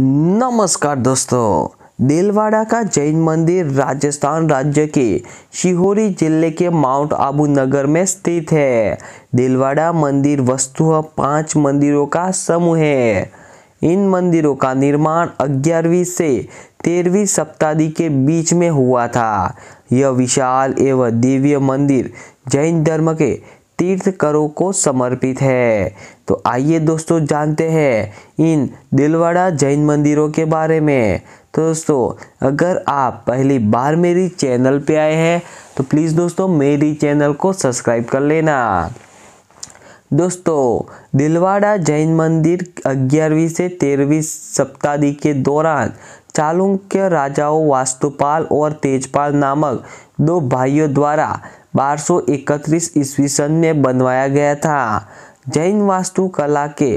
नमस्कार दोस्तों दिलवाड़ा का जैन मंदिर राजस्थान राज्य के शिहोरी जिले के माउंट आबू नगर में स्थित है दिलवाड़ा मंदिर वस्तुतः पांच मंदिरों का समूह है इन मंदिरों का निर्माण 11वीं से 13वीं शताब्दी के बीच में हुआ था यह विशाल एवं दिव्य मंदिर जैन धर्म के तीर्थ करों को समर्पित है तो आइए दोस्तों जानते हैं इन दिलवाड़ा जैन मंदिरों के बारे में तो दोस्तों अगर आप पहली बार मेरी चैनल पे आए हैं तो प्लीज़ दोस्तों मेरी चैनल को सब्सक्राइब कर लेना दोस्तों दिलवाड़ा जैन मंदिर ग्यारहवीं से तेरहवीं सप्तादी के दौरान चालुक्य राजाओं वास्तुपाल और तेजपाल नामक दो भाइयों द्वारा 1231 ईस्वी सन में बनवाया गया था जैन वास्तुकला के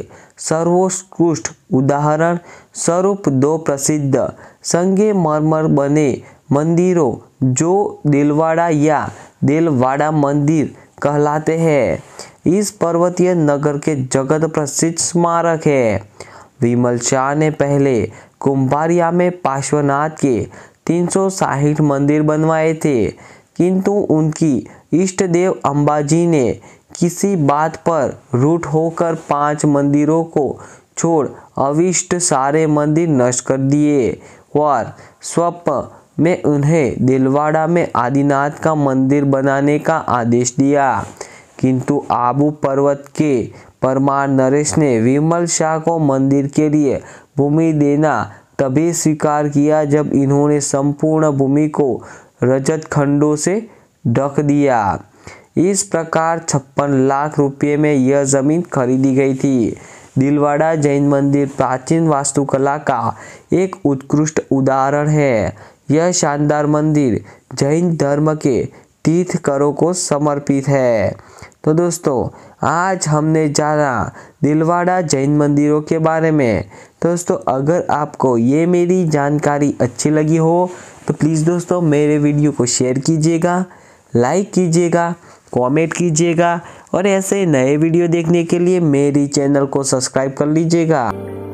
सर्वोत्कृष्ट उदाहरण स्वरूप दो प्रसिद्ध संगे मरमर बने मंदिरों जो दिलवाड़ा या दिलवाड़ा मंदिर कहलाते हैं इस पर्वतीय नगर के जगत प्रसिद्ध स्मारक है विमल शाह ने पहले कुंभारिया में पार्श्वनाथ के तीन मंदिर बनवाए थे किंतु उनकी इष्ट देव अम्बाजी ने किसी बात पर रूठ होकर पांच मंदिरों को छोड़ अविष्ट सारे मंदिर नष्ट कर दिए और स्वप्न में उन्हें दिलवाड़ा में आदिनाथ का मंदिर बनाने का आदेश दिया किंतु आबू पर्वत के परमार नरेश ने विमल शाह को मंदिर के लिए भूमि देना तभी स्वीकार किया जब इन्होंने संपूर्ण भूमि को रजत खंडों से ढक दिया इस प्रकार छप्पन लाख रुपये में यह जमीन खरीदी गई थी दिलवाड़ा जैन मंदिर प्राचीन वास्तुकला का एक उत्कृष्ट उदाहरण है यह शानदार मंदिर जैन धर्म के तीर्थकरों को समर्पित है तो दोस्तों आज हमने जाना दिलवाड़ा जैन मंदिरों के बारे में दोस्तों अगर आपको ये मेरी जानकारी अच्छी लगी हो तो प्लीज़ दोस्तों मेरे वीडियो को शेयर कीजिएगा लाइक कीजिएगा कमेंट कीजिएगा और ऐसे नए वीडियो देखने के लिए मेरी चैनल को सब्सक्राइब कर लीजिएगा